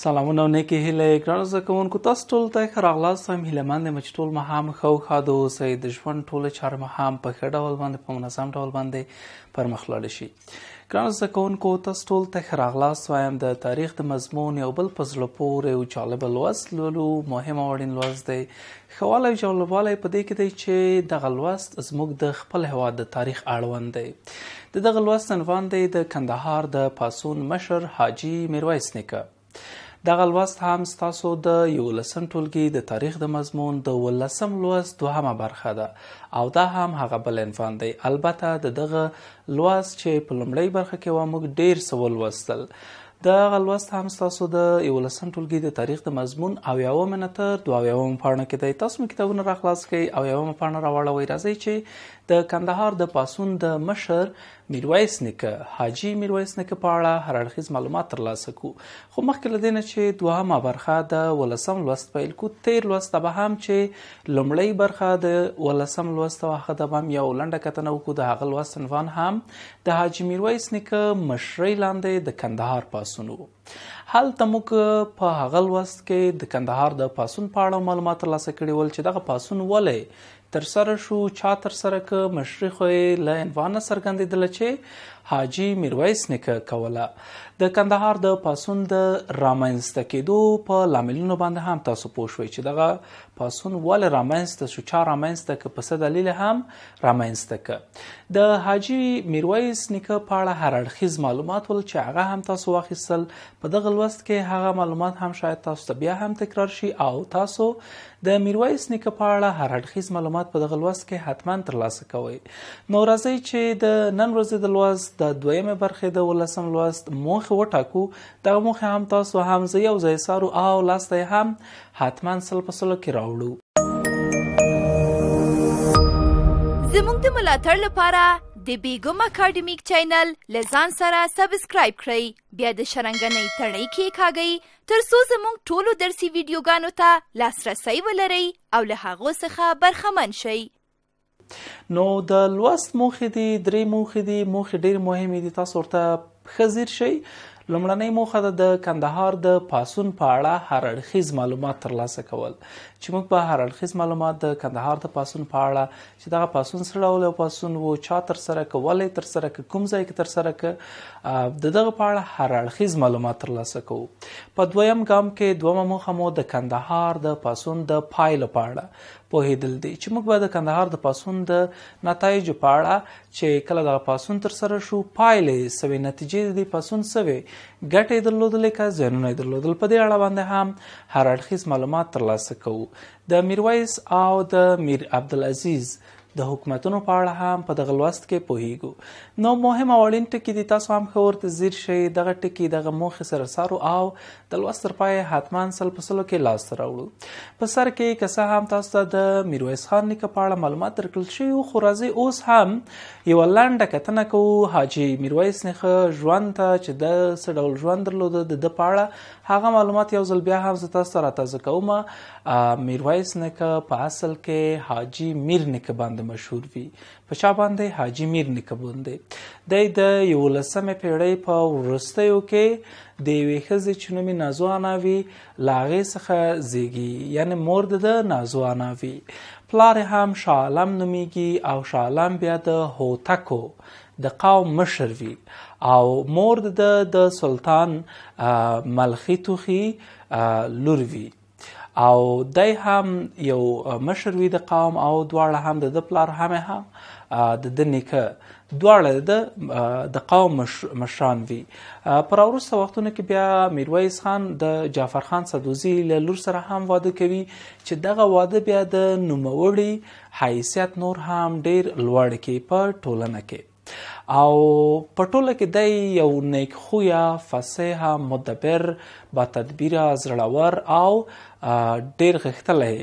سلامونه او نیکی هیله ګران زکونکو تاسو ټول ته خراغلاس هم هیله مند مچ ټول مهام خو خادو سید ژوند ټول چار مهام په خړه ډول باندې په منظم ډول باندې پر مخ لاړ شي ګران زکونکو تاسو ټول ته خراغلاس وایم د تاریخ د مضمون یو بل پزلو پورې او چالب لوس لولو مهم اورین لوس دی خواله جوړواله په دې کې دی چې د غلوست زموږ د خپل هواد د تاریخ اړوند دی د دغه لوست عنوان دی د کندهار د پاسون مشر حاجی میرویس نیکه دغه لوست هم ستاسو د یولسم ټولګي د تاریخ د مضمون د ولسم لوست دوهمه برخه ده او دا هم هغه بل عنوان دی البته د دغه لوست چې په لومړۍ برخه کې و موږ ډیر سوال وستل د غلوست هم تاسو د یو لسن ټولګي د تاریخ د مضمون او یوم نه تر دوه یوم پاڼه کې د تاسو کتابونه را خلاص کړئ او یوم پاڼه راوړوي راځي چې د کندهار د پاسون د مشر میرویس نیکه حاجی میرویس نیکه په اړه هر اړخیز معلومات ترلاسه کو خو مخکې لدین چې دوهمه برخه د ولسم لوست پیل کو تیر لوست به هم چې لمړی برخه د ولسم لوست واخه د هم یو لنډه کتنه وکړو د هغه لوست عنوان هم د حاجی میرویس نیکه مشرۍ لاندې د کندهار پاسون پاسونو هلته موږ په هغه لوست کې د کندهار د پاسون په اړه معلومات ترلاسه کړي ول چې دغه پاسون ولې تر سره شو چا تر سره ک مشرخ له عنوان سرګندیدل چې حاجی میرویس نیکه کوله د کندهار د پاسون د رامنځته کېدو په لاملونو باندې هم تاسو پوه شوي چې دغه پاسون ول رامنځته شو چا رامنځته ک په دلیل هم رامنځته ک د حاجی میرویس نیکه په اړه هر اړخیز معلومات ول چې هغه هم تاسو واخیستل په دغه لوست کې هغه معلومات هم شاید تاسو ته بیا هم تکرار شي او تاسو د میرویس نیکه په اړه هر اړخیز معلومات په دغه لوست کې حتما ترلاسه کوئ نو راځئ چې د نن ورځې د لوست د دویمې برخې د ولسم لوست موخه وټاکو دغه موخه هم تاسو هم زه یو ځای سارو او لاسته هم حتما سل په سلو کې راوړو زموږ د ملاتړ لپاره د بیګم اکیډمیک چینل لزان سره سبسکرایب کړئ بیا د شرنګنې تړۍ کې کاږئ ترڅو زموږ ټولو درسي ویډیوګانو ته لاسرسی ولرئ او له هغو څخه برخمن شئ نو د لوست موخې دي درې موخې دي موخې ډېر مهمه دي تاسو ورته خزیر شئ لومړنۍ موخه د کندهار د پاسون په اړه هر اړخیز معلومات ترلاسه کول چې موږ به هر اړخیز معلومات د کندهار د پاسون په اړه چې دغه پاسون سره ډول پاسون وو چا تر سره کولای تر سره کوم ځای کې تر سره ک د دغه په اړه هر اړخیز معلومات ترلاسه کوو په دویم ګام کې دوه مخه مو د کندهار د پاسون د پایل په اړه پوهیدل دي چې موږ به د کندهار د پاسون د نتایجو په اړه چې کله د پاسون تر سره شو پایلې سوي نتیجې د پاسون سوي ګټې درلودلې که زیانونه درلودل په دې اړه باندې هم هر اړخیز معلومات ترلاسه کوو د میرویس او د میر عبدالعزیز د حکومتونو په اړه هم په دغه لوست کې پوهیږو نو مهم او اړین ټکي دي تاسو هم خبر ته زیر شي دغه ټکي دغه موخې سره سارو او د لوست تر پای حتمان سل پسلو کې لاس راوړو په سر کې کسه هم تاسو ته د میرویس خان نیک په اړه معلومات درکړل شي او خورازي اوس هم یو لانډه کتنه کوو حاجی میرویس نیک ژوند ته چې د سړول ژوند درلود د پاړه هغه معلومات یو ځل بیا هم تاسو را تازه کوم میرویس نیک په اصل کې حاجی میر نیک باندې باندې مشهور وي په چا باندې حاجی میر نیکه باندې د د یولسمې پیړۍ په ورستیو کې د یوې ښځې چې نوم یې نازوانه وي له هغې څخه زیږي یعنې مور د ده نازوانه وي پلار هم شاه عالم نومیږي او شاه عالم بیا د هوتکو د قوم مشر وي او مور د د سلطان ملخي توخي لور وي او دای هم یو مشر وي د قوم او دواړه هم د پلار هم هم د د نیکه دواړه د د قوم مشران وي پر اورسته وختونه کې بیا میرویس خان د جعفر خان صدوزی له لور سره هم واده کوي چې دغه واده بیا د نوموړي حیثیت نور هم ډیر لوړ کې په ټولنه کې او په ټوله کې د یو نیک خویا فصیح مدبر با تدبیر زړور او ډیر غښتلی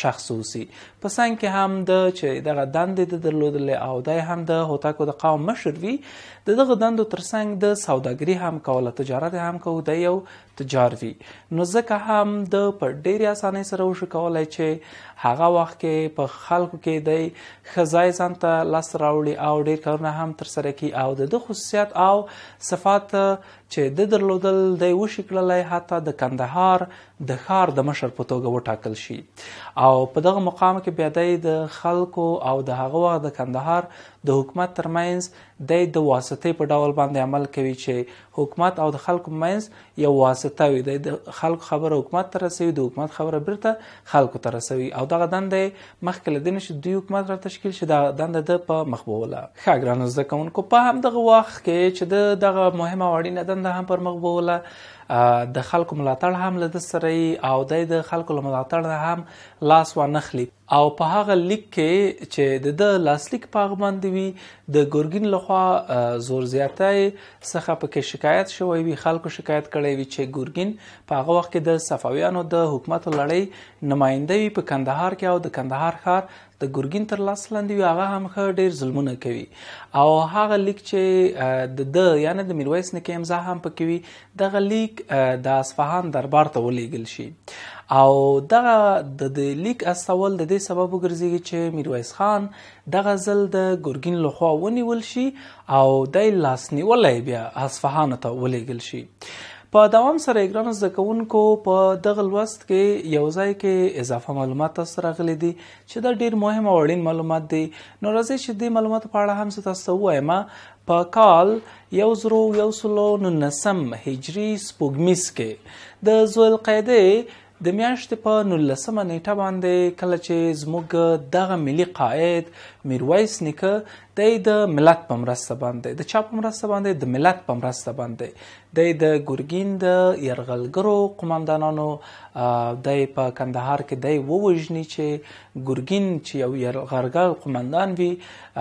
شخص اوسي په څنګ کې هم د چې دغه دندې د درلودلې او دای هم د هوتاکو د قوم مشر وي د دغه دندو ترڅنګ د سوداګري هم کوله تجارت هم کوو د یو تجار وي نو ځکه هم د په ډیرې اسانۍ سره وشو کولای چې هغه وخت کې په خلکو کې دی خزای ځان ته لاس راوړي او ډیر کارونه هم ترسره کړي او د خصوصیت او صفات چې د درلودل دی وشي کړلای حتی د کندهار د ښار د مشر په توګه وټاکل شي او په دغه مقام کې بیا د خلکو او د هغه وخت د کندهار د حکومت ترمنز د د واسطې په ډول باندې عمل کوي چې حکومت او د خلکو منز یو واسطه وي د خلکو خبره حکومت ته رسوي د حکومت خبره بیرته خلکو ته رسوي او دغه دندې مخکې لدین شي د حکومت را تشکیل شي د دندې د په مخبوله خاګران زده کوونکو په هم دغه وخت کې چې دغه مهمه وړینه دنده هم پر مخبوله د خلکو ملاتړ هم له سره او د خلکو ملاتړ هم لاس و نخلي او په هغه لیک کې چې د لاسلیک پاغمند وی د ګورګین لخوا زور زیاتای څخه په کې شکایت شوی وی خلکو شکایت کړی وی چې ګورګین په هغه وخت کې د صفویانو د حکومت لړۍ نمائنده په کندهار کې او د کندهار ښار د ګورګین تر لاس لاندې وي هغه هم ښه ډیر ظلمونه کوي او هغه لیک چې د د یعنی د میرویس نیکه امضا هم پکې وي دغه لیک د اصفهان دربار ته ولېګل شي او دغه د د لیک استول د دې سبب وګرځي چې میرویس خان دغه ځل د ګورګین لخوا ونیول شي او د لاس نیولې بیا اصفهان ته ولېګل شي په دوام سره ګران زده کوونکو په دغه لوست کې یو ځای کې اضافه معلومات تاسو راغلي دي چې دا ډیر مهم او اړین معلومات دي نو راځي چې د معلومات په اړه هم تاسو وایم په کال یو زرو یو سلو نسم هجری سپوږمیز کې د ذوالقعده د میاشتې په 19مه نیټه باندې کله چې زموږ دغه ملي قائد میرویس نیکه د د ملت په مرسته باندې د چا په مرسته باندې د ملت په مرسته باندې د د ګورګین د يرغلګرو قومندانانو د په کندهار کې د ووجنی چې ګورګین چې یو يرغلګر قومندان وي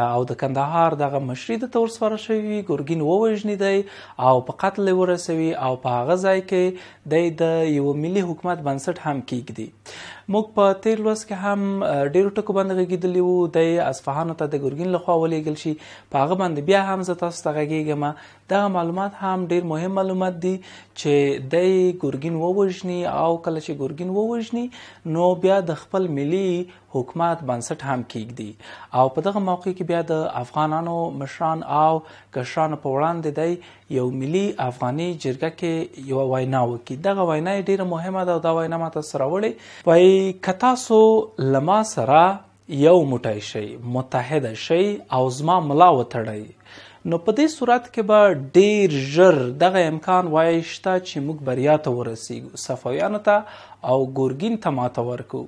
او د کندهار دغه مشري د تور سره شوی ګورګین ووجنی دی او په قتل ورسوي او په هغه ځای کې د د یو ملي حکومت بنسټ هم کېږي موږ په تیر لوس کې هم ډیرو ټکو باندې غږیدلی وو د اصفهان ته د ګورګین لخوا ولې ولېږل شي په هغه باندې بیا هم زه تاسو ته غږېږم دغه معلومات هم ډیر مهم معلومات دي چې د ګورګین ووژني او کله چې ګورګین ووژني نو بیا د خپل ملي حکومت بنسټ هم کېږدي او په دغه موقع کې بیا د افغانانو مشران او کشرانو په وړاندې دی یو ملي افغاني جرګه کې یو وینا وکړي دغه وینا ډیره مهمه ده او دا وینا ماته سره وړي وای کتا سو لما سره یو موټی شي متحد شي او زما ملا وتړي نو په دې صورت کې به ډیر ژر دغه امکان وایي شته چې موږ بریا ته ورسیږو صفویانو ته او ګورګین ته ماته ورکو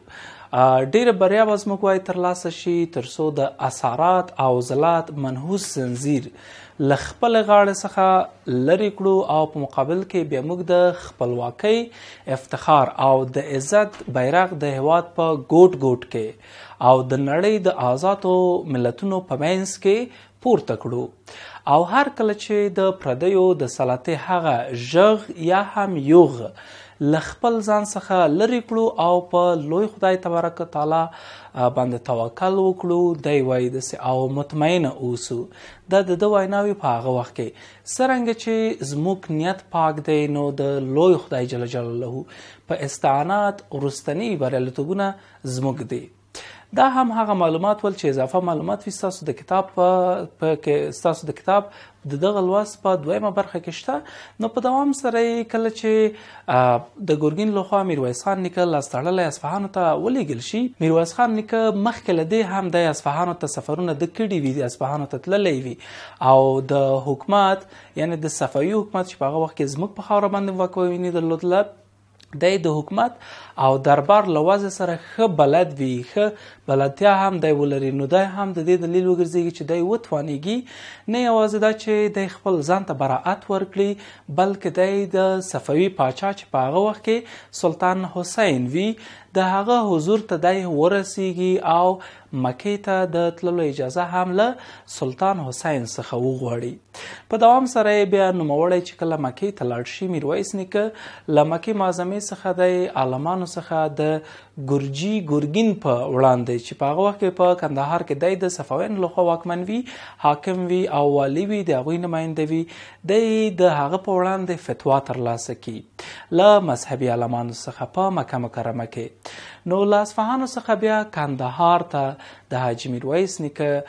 ډیره بریا به زموږ وایي ترلاسه شي تر څو د اثارات او زلات منحوس زنځیر لخپل غاړه څخه لری کړو او په مقابل کې بیا موږ د خپلواکۍ افتخار او د عزت بیرغ د هواد په ګوټ ګوټ کې او د نړۍ د آزادو ملتونو په مینس کې پورته کړو او هر کله چې د پردیو د سلاطې هغه ژغ یا هم یوغ لخپل ځان څخه لری کړو او په لوی خدای تبارک تعالی باندې توکل وکړو دی وای د او مطمئنه اوسو دا د دوه ویناوي په هغه وخت کې سرنګ چې زموږ نیت پاک دی نو د لوی خدای جل جلاله په استعانات ورستنی بریالیتوبونه زموږ دی دا هم هغه معلومات ول چې اضافه معلومات وي تاسو د کتاب په کې تاسو د کتاب د دغه لوس په دویمه برخه کې شته نو په دوام سره کله چې د ګورګین لوخوا میرویس خان نیکه لاس تړلی اصفهان ته ولېږل شي میرویس خان نیکه مخکې له دې هم د اصفهان ته سفرونه د کړي وي د اصفهان ته تللی وي او د حکومت یعنی د صفوي حکومت چې په هغه وخت کې زموږ په خاوره باندې واکمني درلودله د د حکومت او دربار لوازه سره خه بلد وی خه بلدتیا هم دی ولري نو دی هم د دې دلیل وګرځي چې دی وتوانیږي نه یوازې دا چې د خپل ځان ته براءت ورکړي بلکې دی د صفوي پاچا چې په هغه وخت کې سلطان حسین وی د هغه حضور ته دای ورسیږي او مکې ته د تللو اجازه هم له سلطان حسین څخه وغوړي په دوام سره بیا نوموړی چې کله مکې ته لاړ شي میرویس نیکه له مکې معظمې څخه د عالمانو څخه د ګورجی ګورګین په وړاندې چې په هغه وخت کې په کندهار کې دای د صفوین لخوا واکمن وی حاکم وی او والی وی د هغه نمائنده وی د هغه په وړاندې فتوا ترلاسه کی له مذهبي علمانو څخه په مکه مکرمه کې نو له اصفهان څخه بیا کندهار ته د حاجی میرویس نیکه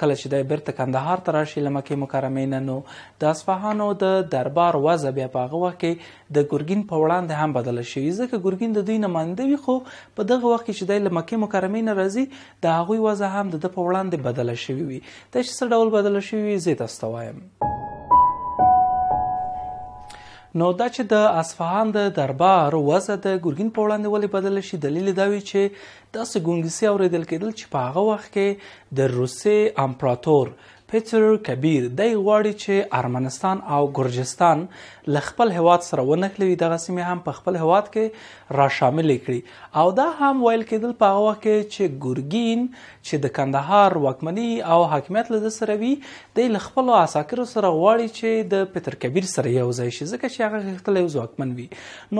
کله چې د بیرته کندهار ته راشي لمکه مکرمه نه نو د اصفهان او د دربار وځ بیا په هغه وخت کې د ګورګین په وړاندې هم بدل شي ځکه ګورګین د دوی نماینده وي خو په دغه وخت کې چې د لمکه مکرمه نه راځي د هغه وځ هم د په وړاندې بدل شوی وي د څه ډول بدل شوی زه تاسو وایم نو دا چې د اصفهان د دربار وزه د ګورګین په وړاندې ولې بدل شي دلیل دا وی چې داسې ګونګسي اوریدل کېدل چې په هغه وخت کې د روسي امپراتور پیټر کبیر دای غواړي چې ارمنستان او ګرجستان ل خپل هواد سره ونښلوي دغه سیمه هم په خپل هواد کې را شامل کړي او دا هم ویل کېدل په هغه کې چې ګورګین چې د کندهار وکمنی او حاکمیت له سره وي د خپل عساکر سره غواړي چې د پتر کبیر سره یو ځای شي ځکه چې هغه غختلی ځواکمن وي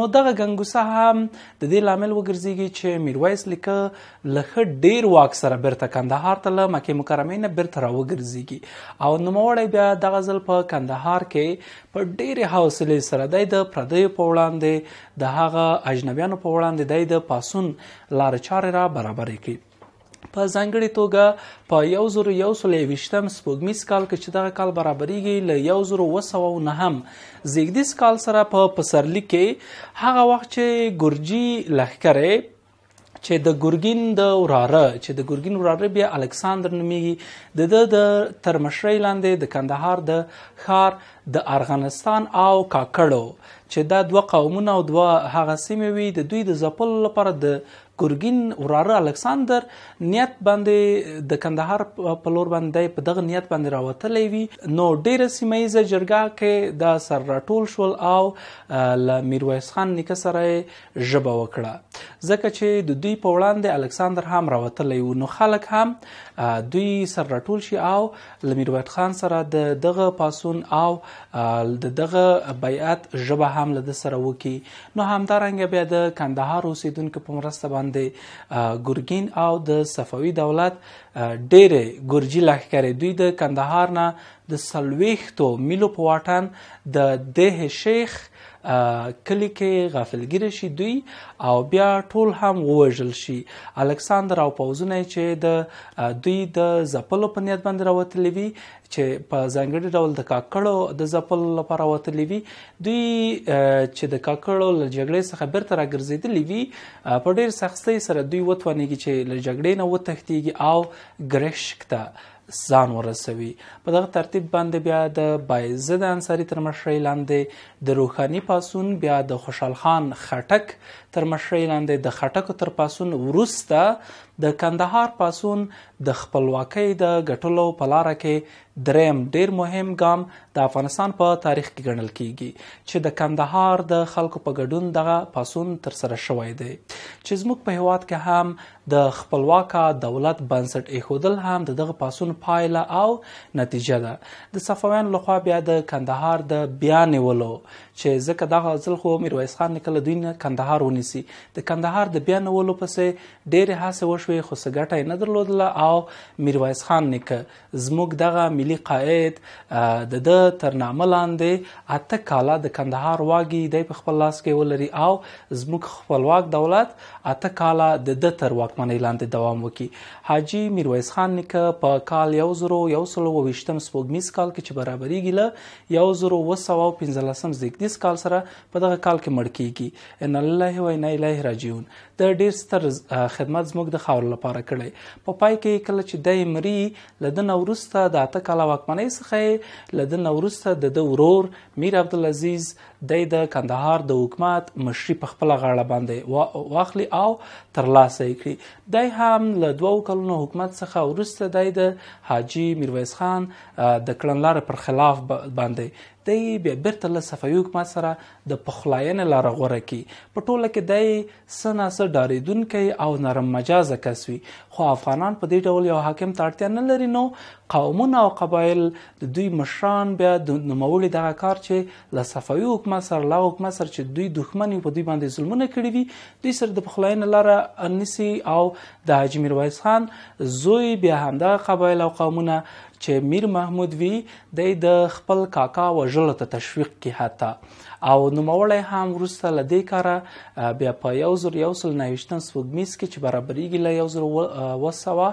نو دغه ګنګوسه هم د دې لامل وګرځيږي چې میرویس لیکه لخه ډیر واک سره بیرته کندهار ته له مکه مکرمه نه بیرته راوګرځيږي او نوموړی بیا دغه ځل په کندهار کې په ډیر هاوس وسیلې سره دی د پردیو په وړاندې د هغه اجنبیانو په وړاندې د پاسون لار چارې را برابرې کړي په ځانګړي توګه په 1121م سپوږمیز کال کې چې دغه کال برابرېږي ل 1109 هم زیګدیس کال سره په پسرلی کې هغه وخت چې ګورجی لخرې چې د ګورګین د وراره چې د ګورګین وراره بیا الکساندر نومیږي د د تر مشرۍ لاندې د کندهار د خار د ارغنستان او کاکړو چې دا دوه قومونه او دوه هغه سیمې وي د دوی د زپل لپاره د ګورګین وراره الکساندر نیت باندې د کندهار په لور باندې په دغه نیت باندې راوتلې وی نو ډیر سیمایزه جرګه کې د سر راټول شول او ل میرویس خان نیکه سره ژبه وکړه ځکه چې د دوی په وړاندې الکساندر هم راوتلې نو خلک هم دوی سر راټول شي او ل میرویس خان سره د دغه پاسون او د دغه بیعت ژبه هم له سره وکی نو همدارنګه بیا د کندهار اوسیدونکو په مرسته باندې لاندې ګرګین او د صفوي دولت ډېر ګورجي لخرې دوی د کندهار نه د سلويختو میلو په واټن د ده شیخ کلی کې غافلګیر شي دوی او بیا ټول هم وژل شي الکساندر او پوزونه چې د دوی د زپل په نیت باندې راوتلی وي چې په ځانګړي ډول د کاکړو د زپل لپاره راوتلی وي دوی چې د کاکړو له جګړې څخه بیرته راګرځېدلی وي په ډیر سختۍ سره دوی وتوانیږي چې له جګړې نه وتښتیږي او ګرشک ته ځان ورسوي په دغه ترتیب باندې بیا د بایزد انصاری تر مشرۍ لاندې د روحاني پاسون بیا د خوشحال خان خټک تر مشرۍ لاندې د خټکو تر پاسون ورسته د کندهار پاسون د خپلواکۍ د غټلو په لار کې دریم ډیر مهم ګام د افغانستان په تاریخ کې ګڼل کیږي چې د کندهار د خلکو په ګډون دغه پاسون تر سره شوی دی چې زموږ په هواد کې هم د خپلواکه دولت بنسټ ایښودل هم دغه پاسون پایله او نتیجه ده د صفویان لخوا بیا د کندهار د بیان ولو چې ځکه دغه ځل خو میرویس خان نکله دوی کندهار ونی ونیسي د کندهار د بیا نولو پسې ډېرې هڅې وشوې خو څه ګټه نه درلودله او میرویس خان نیکه زموږ دغه ملي قائد د ده تر نامه لاندې اته کاله د کندهار واګي دی په خپل لاس کې ولري او زموږ خپلواک دولت اته کاله د ده تر واکمنۍ لاندې دوام وکړي حاجی میرویس خان نیکه په کال 1920 سپوږمیز کال کې چې برابرېږي له 1915 زېږدیز کال سره په دغه کال کې مړ کیږي ان الله و انا الیه راجعون د ډیر ستر خدمت زموږ د خاور لپاره کړی په پای کې کله چې د مری لدن ورسته د اته کاله واکمنۍ څخه لدن ورسته د د ورور میر عبد العزيز د کندهار د حکومت مشري په خپل غاړه باندې واخلي او ترلاسه کړي دای هم له دوو کلونو حکومت څخه ورسته د حاجی میرویس خان د کړنلار پر خلاف باندې دی بیا بیرته له صفوي حکومت سره د پخلاینې لاره غوره کړي په ټوله کې دی څه نه څه ډارېدونکی او نرم مجازه کس وي خو افغانان په دې ډول یو حاکم ته اړتیا نه لري نو قومونه او قبایل د دوی مشران بیا د نوموړي دغه کار چې له صفوي حکومت سره له حکومت سره چې دوی دښمنۍ په دوی باندې ظلمونه کړي وي دوی سره د پخلاینې لاره انسي او د حاجی میرویس خان زوی بیا همدغه قبایل او قومونه چې میر محمود وی د خپل کاکا وژلو ته تشویق کی حتی او نوموړی هم وروسته له دې کاره بیا په یو زر یو سل نهویشتم سپوږمیز کې چې برابرېږي له یو زر اوه سوه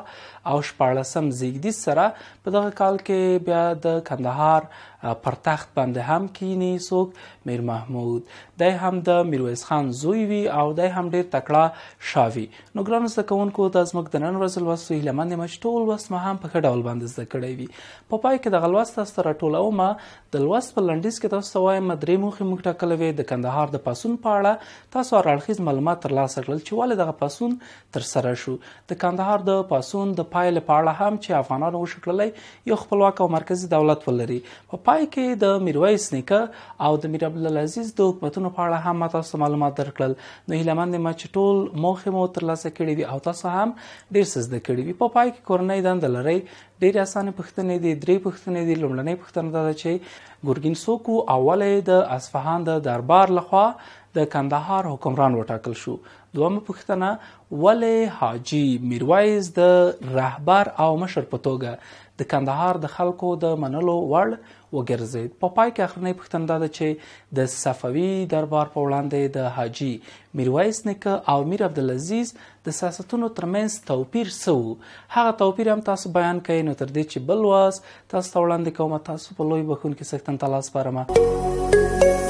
او شپاړسم زیږدیز سره په دغه کال کې بیا د کندهار پر تخت باندې هم کینی څوک میر محمود دای هم د میرویس خان زوی وي او دای هم ډیر تکړه شاوي نو ګران زده کوونکو د زموږ د نن ورځې لوست هیلمن د مشټول وس ما هم په ښه ډول باندې زده کړی وي په پای کې د غلوست تاسو راټولو ما د لوست په لنډیز کې تاسو وایم درې موخې موږ ټاکلې وې د کندهار د پاسون په اړه تاسو راړخیز معلومات ترلاسه کړل چې ولې دغه پاسون تر سره شو د کندهار د پاسون د پایل په اړه هم چې افغانانو وشکللې یو خپلواک او مرکزی دولت ولري په پای کې د میرویس نیکه او د میر عبدالعزیز د حکومتونو په اړه هم تاسو معلومات درکړل نو هیلمند ما چې ټول موخې مو ترلاسه کړې دي او تاسو هم ډیر څه زده کړي دي په پای کې کورنۍ دند لري ډیر اسانه پښتنې دي درې پښتنې دي لومړنۍ پښتنه دا چې ګورګین سوکو اوله د اصفهان د دربار لخوا د کندهار حکمران وټاکل شو دومه پوښتنه ولې حاجی میرویس د رهبر او مشر په توګه د کندهار د خلکو د منلو وړ وګرځید په پا پای کې اخرنۍ پوښتنه ده چې د صفوي دربار په وړاندې د حاجی میرویس نیکه او میر عبدالعزیز د سیاستونو ترمنځ توپیر سو هغه توپیر هم تاسو بیان کړئ نو تر دې چې بل واس تاسو وړاندې کوم تاسو په لوی بخون کې سختن تلاش پرمه